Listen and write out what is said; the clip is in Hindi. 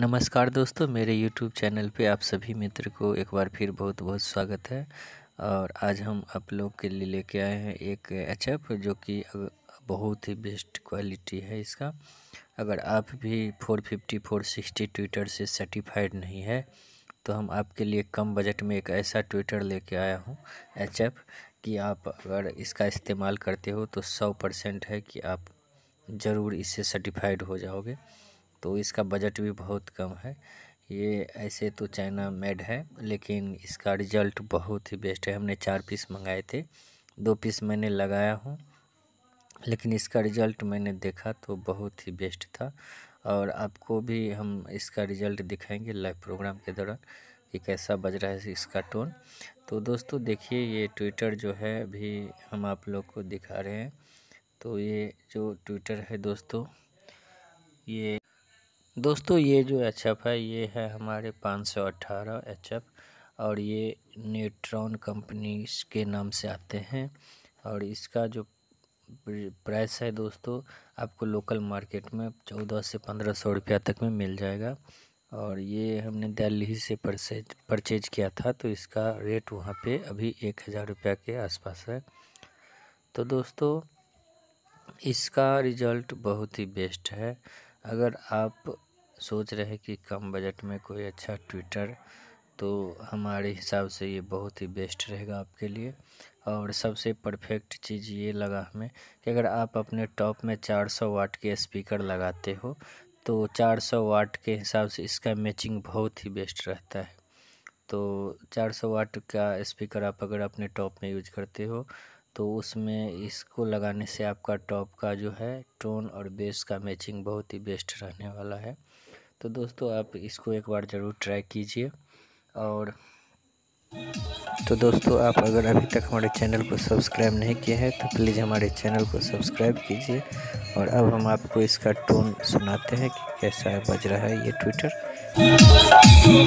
नमस्कार दोस्तों मेरे YouTube चैनल पे आप सभी मित्र को एक बार फिर बहुत बहुत स्वागत है और आज हम आप लोग के लिए लेके आए हैं एक एच जो कि बहुत ही बेस्ट क्वालिटी है इसका अगर आप भी 450 460 ट्विटर से सर्टिफाइड नहीं है तो हम आपके लिए कम बजट में एक ऐसा ट्विटर लेके आया हूँ एच कि आप अगर इसका इस्तेमाल करते हो तो सौ परसेंट है कि आप ज़रूर इससे सर्टिफाइड हो जाओगे तो इसका बजट भी बहुत कम है ये ऐसे तो चाइना मेड है लेकिन इसका रिजल्ट बहुत ही बेस्ट है हमने चार पीस मंगाए थे दो पीस मैंने लगाया हूँ लेकिन इसका रिजल्ट मैंने देखा तो बहुत ही बेस्ट था और आपको भी हम इसका रिजल्ट दिखाएंगे लाइव प्रोग्राम के दौरान कि कैसा बज रहा है इसका टोन तो दोस्तों देखिए ये ट्विटर जो है अभी हम आप लोग को दिखा रहे हैं तो ये जो ट्विटर है दोस्तों ये दोस्तों ये जो एच है ये है हमारे 518 एफ और ये न्यूट्रॉन कंपनी के नाम से आते हैं और इसका जो प्राइस है दोस्तों आपको लोकल मार्केट में चौदह से पंद्रह सौ रुपया तक में मिल जाएगा और ये हमने दिल्ली से परसेज परचेज किया था तो इसका रेट वहाँ पे अभी एक हज़ार रुपया के आसपास है तो दोस्तों इसका रिजल्ट बहुत ही बेस्ट है अगर आप सोच रहे कि कम बजट में कोई अच्छा ट्विटर तो हमारे हिसाब से ये बहुत ही बेस्ट रहेगा आपके लिए और सबसे परफेक्ट चीज़ ये लगा हमें कि अगर आप अपने टॉप में 400 वाट के स्पीकर लगाते हो तो 400 वाट के हिसाब से इसका मैचिंग बहुत ही बेस्ट रहता है तो 400 वाट का स्पीकर आप अगर अपने टॉप में यूज करते हो तो उसमें इसको लगाने से आपका टॉप का जो है टोन और बेस का मैचिंग बहुत ही बेस्ट रहने वाला है तो दोस्तों आप इसको एक बार ज़रूर ट्राई कीजिए और तो दोस्तों आप अगर अभी तक हमारे चैनल को सब्सक्राइब नहीं किया है तो प्लीज़ हमारे चैनल को सब्सक्राइब कीजिए और अब हम आपको इसका टोन सुनाते हैं कि कैसा है बज रहा है ये ट्विटर